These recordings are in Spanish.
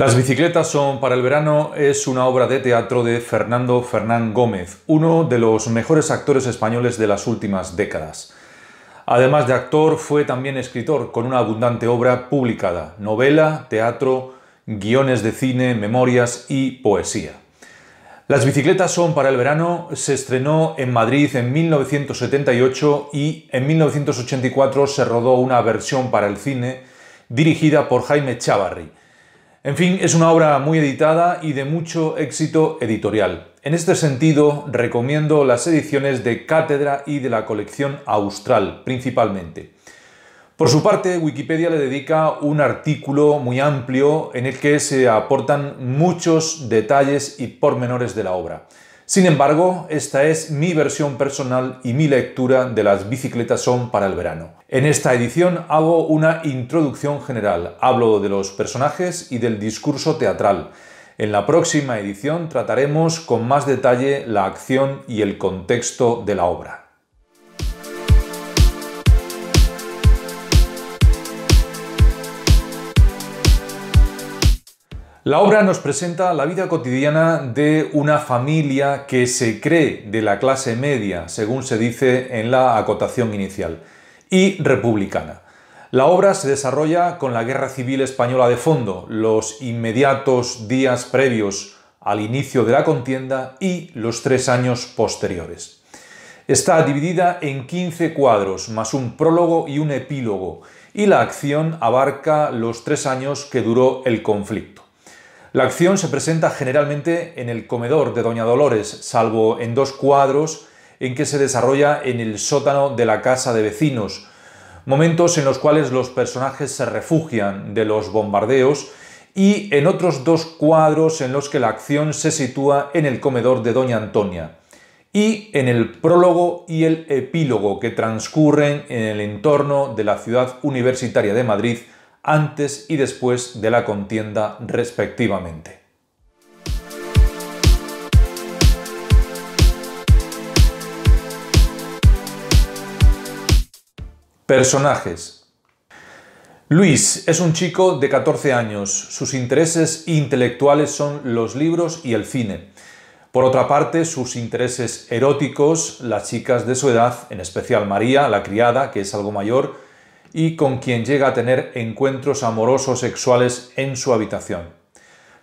Las bicicletas son para el verano es una obra de teatro de Fernando Fernán Gómez, uno de los mejores actores españoles de las últimas décadas. Además de actor, fue también escritor, con una abundante obra publicada, novela, teatro, guiones de cine, memorias y poesía. Las bicicletas son para el verano se estrenó en Madrid en 1978 y en 1984 se rodó una versión para el cine dirigida por Jaime Chavarri en fin, es una obra muy editada y de mucho éxito editorial. En este sentido, recomiendo las ediciones de Cátedra y de la colección Austral, principalmente. Por su parte, Wikipedia le dedica un artículo muy amplio en el que se aportan muchos detalles y pormenores de la obra. Sin embargo, esta es mi versión personal y mi lectura de las bicicletas son para el verano. En esta edición hago una introducción general, hablo de los personajes y del discurso teatral. En la próxima edición trataremos con más detalle la acción y el contexto de la obra. La obra nos presenta la vida cotidiana de una familia que se cree de la clase media, según se dice en la acotación inicial, y republicana. La obra se desarrolla con la Guerra Civil Española de fondo, los inmediatos días previos al inicio de la contienda y los tres años posteriores. Está dividida en 15 cuadros, más un prólogo y un epílogo, y la acción abarca los tres años que duró el conflicto. La acción se presenta generalmente en el comedor de Doña Dolores, salvo en dos cuadros en que se desarrolla en el sótano de la casa de vecinos, momentos en los cuales los personajes se refugian de los bombardeos y en otros dos cuadros en los que la acción se sitúa en el comedor de Doña Antonia, y en el prólogo y el epílogo que transcurren en el entorno de la ciudad universitaria de Madrid antes y después de la contienda respectivamente. Personajes. Luis es un chico de 14 años. Sus intereses intelectuales son los libros y el cine. Por otra parte, sus intereses eróticos, las chicas de su edad, en especial María, la criada, que es algo mayor, y con quien llega a tener encuentros amorosos sexuales en su habitación.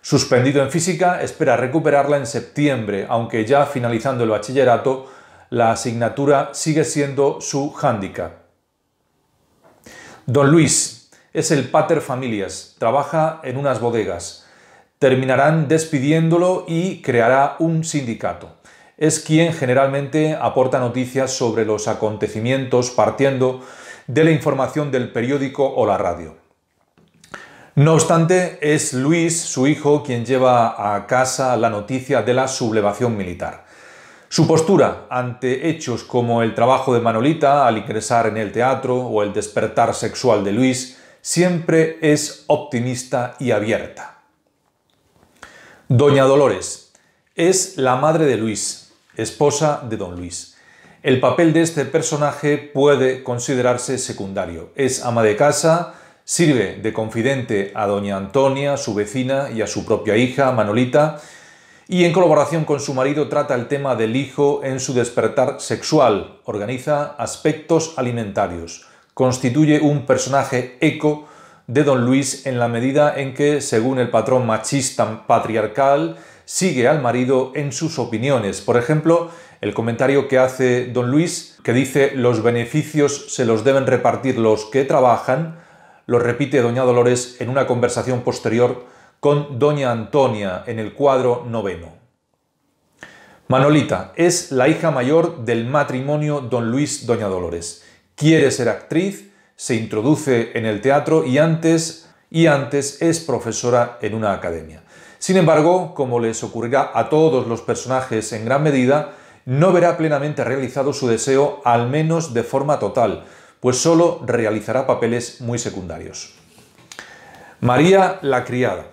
Suspendido en física, espera recuperarla en septiembre, aunque ya finalizando el bachillerato, la asignatura sigue siendo su hándicap. Don Luis es el pater familias, trabaja en unas bodegas. Terminarán despidiéndolo y creará un sindicato. Es quien generalmente aporta noticias sobre los acontecimientos partiendo de la información del periódico o la radio. No obstante, es Luis, su hijo, quien lleva a casa la noticia de la sublevación militar. Su postura ante hechos como el trabajo de Manolita al ingresar en el teatro o el despertar sexual de Luis siempre es optimista y abierta. Doña Dolores es la madre de Luis, esposa de don Luis. El papel de este personaje puede considerarse secundario. Es ama de casa, sirve de confidente a doña Antonia, su vecina, y a su propia hija, Manolita, y en colaboración con su marido trata el tema del hijo en su despertar sexual, organiza aspectos alimentarios, constituye un personaje eco de don Luis en la medida en que, según el patrón machista patriarcal, sigue al marido en sus opiniones. Por ejemplo, el comentario que hace don Luis, que dice los beneficios se los deben repartir los que trabajan, lo repite doña Dolores en una conversación posterior con doña Antonia en el cuadro noveno. Manolita es la hija mayor del matrimonio don Luis Doña Dolores. Quiere ser actriz, se introduce en el teatro y antes, y antes es profesora en una academia. Sin embargo, como les ocurrirá a todos los personajes en gran medida, no verá plenamente realizado su deseo, al menos de forma total, pues solo realizará papeles muy secundarios. María la criada.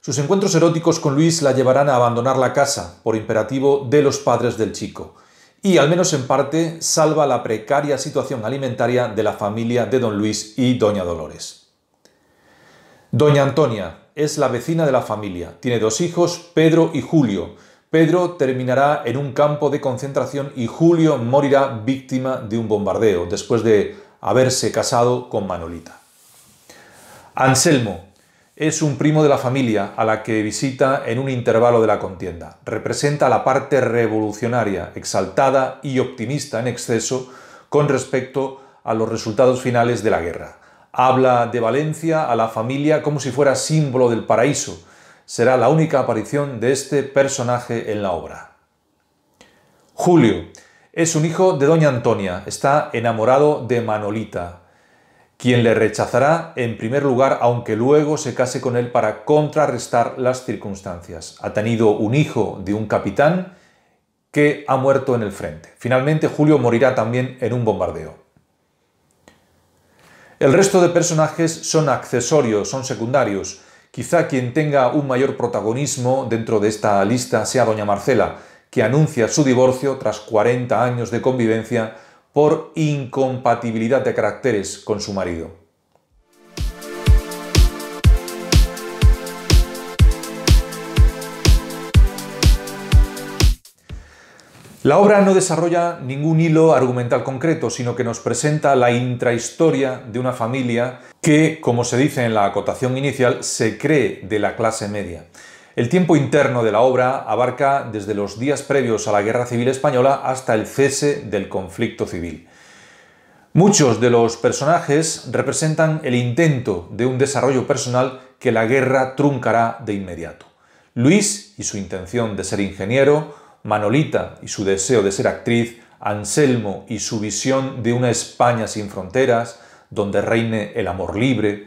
Sus encuentros eróticos con Luis la llevarán a abandonar la casa, por imperativo de los padres del chico, y al menos en parte salva la precaria situación alimentaria de la familia de don Luis y doña Dolores. Doña Antonia es la vecina de la familia, tiene dos hijos, Pedro y Julio, Pedro terminará en un campo de concentración y Julio morirá víctima de un bombardeo, después de haberse casado con Manolita. Anselmo es un primo de la familia a la que visita en un intervalo de la contienda. Representa la parte revolucionaria, exaltada y optimista en exceso con respecto a los resultados finales de la guerra. Habla de Valencia a la familia como si fuera símbolo del paraíso, será la única aparición de este personaje en la obra. Julio es un hijo de Doña Antonia, está enamorado de Manolita, quien le rechazará en primer lugar aunque luego se case con él para contrarrestar las circunstancias. Ha tenido un hijo de un capitán que ha muerto en el frente. Finalmente Julio morirá también en un bombardeo. El resto de personajes son accesorios, son secundarios. Quizá quien tenga un mayor protagonismo dentro de esta lista sea doña Marcela, que anuncia su divorcio tras 40 años de convivencia por incompatibilidad de caracteres con su marido. La obra no desarrolla ningún hilo argumental concreto, sino que nos presenta la intrahistoria de una familia que, como se dice en la acotación inicial, se cree de la clase media. El tiempo interno de la obra abarca desde los días previos a la Guerra Civil Española hasta el cese del conflicto civil. Muchos de los personajes representan el intento de un desarrollo personal que la guerra truncará de inmediato. Luis y su intención de ser ingeniero, Manolita y su deseo de ser actriz, Anselmo y su visión de una España sin fronteras, donde reine el amor libre,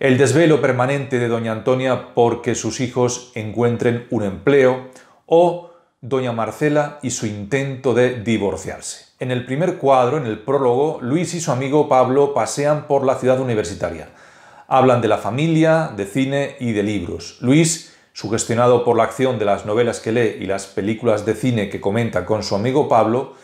el desvelo permanente de doña Antonia porque sus hijos encuentren un empleo, o doña Marcela y su intento de divorciarse. En el primer cuadro, en el prólogo, Luis y su amigo Pablo pasean por la ciudad universitaria. Hablan de la familia, de cine y de libros. Luis sugestionado por la acción de las novelas que lee y las películas de cine que comenta con su amigo Pablo,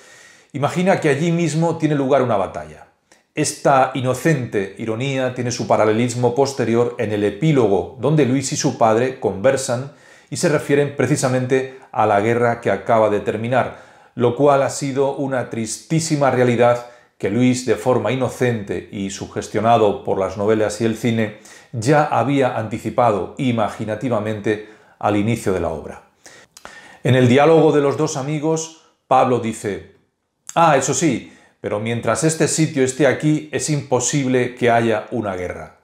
imagina que allí mismo tiene lugar una batalla. Esta inocente ironía tiene su paralelismo posterior en el epílogo, donde Luis y su padre conversan y se refieren precisamente a la guerra que acaba de terminar, lo cual ha sido una tristísima realidad Luis, de forma inocente y sugestionado por las novelas y el cine, ya había anticipado imaginativamente al inicio de la obra. En el diálogo de los dos amigos, Pablo dice, Ah, eso sí, pero mientras este sitio esté aquí es imposible que haya una guerra.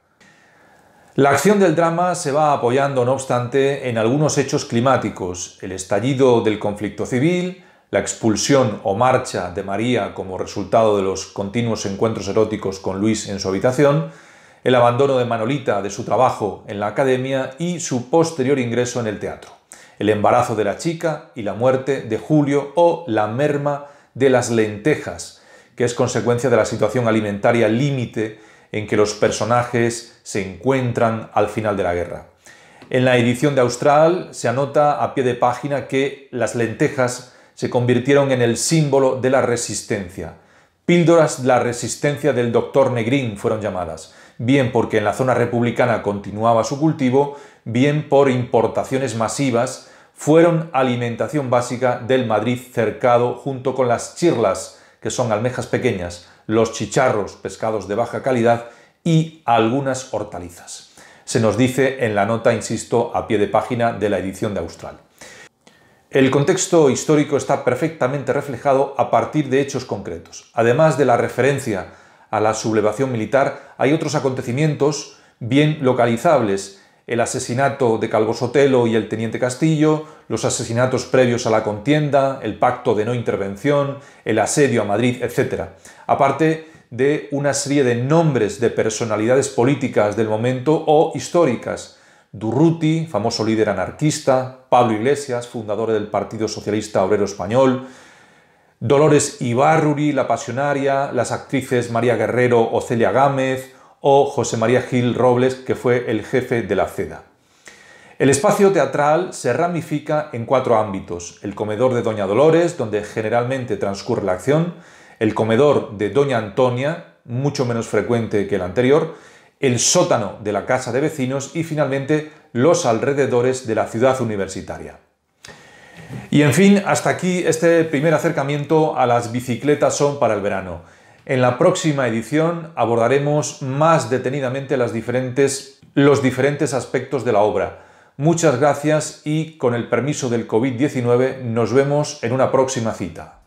La acción del drama se va apoyando, no obstante, en algunos hechos climáticos, el estallido del conflicto civil, la expulsión o marcha de María como resultado de los continuos encuentros eróticos con Luis en su habitación, el abandono de Manolita de su trabajo en la academia y su posterior ingreso en el teatro, el embarazo de la chica y la muerte de Julio o la merma de las lentejas, que es consecuencia de la situación alimentaria límite en que los personajes se encuentran al final de la guerra. En la edición de Austral se anota a pie de página que las lentejas se convirtieron en el símbolo de la resistencia. Píldoras de la resistencia del doctor Negrín fueron llamadas, bien porque en la zona republicana continuaba su cultivo, bien por importaciones masivas, fueron alimentación básica del Madrid cercado junto con las chirlas, que son almejas pequeñas, los chicharros, pescados de baja calidad y algunas hortalizas. Se nos dice en la nota, insisto, a pie de página de la edición de Austral. El contexto histórico está perfectamente reflejado a partir de hechos concretos. Además de la referencia a la sublevación militar, hay otros acontecimientos bien localizables. El asesinato de Calvo Sotelo y el Teniente Castillo, los asesinatos previos a la contienda, el pacto de no intervención, el asedio a Madrid, etc. Aparte de una serie de nombres de personalidades políticas del momento o históricas, Durruti, famoso líder anarquista, Pablo Iglesias, fundador del Partido Socialista Obrero Español, Dolores Ibarruri, la pasionaria, las actrices María Guerrero o Celia Gámez, o José María Gil Robles, que fue el jefe de la CEDA. El espacio teatral se ramifica en cuatro ámbitos. El comedor de Doña Dolores, donde generalmente transcurre la acción, el comedor de Doña Antonia, mucho menos frecuente que el anterior, el sótano de la casa de vecinos y finalmente los alrededores de la ciudad universitaria. Y en fin, hasta aquí este primer acercamiento a las bicicletas son para el verano. En la próxima edición abordaremos más detenidamente los diferentes aspectos de la obra. Muchas gracias y con el permiso del COVID-19 nos vemos en una próxima cita.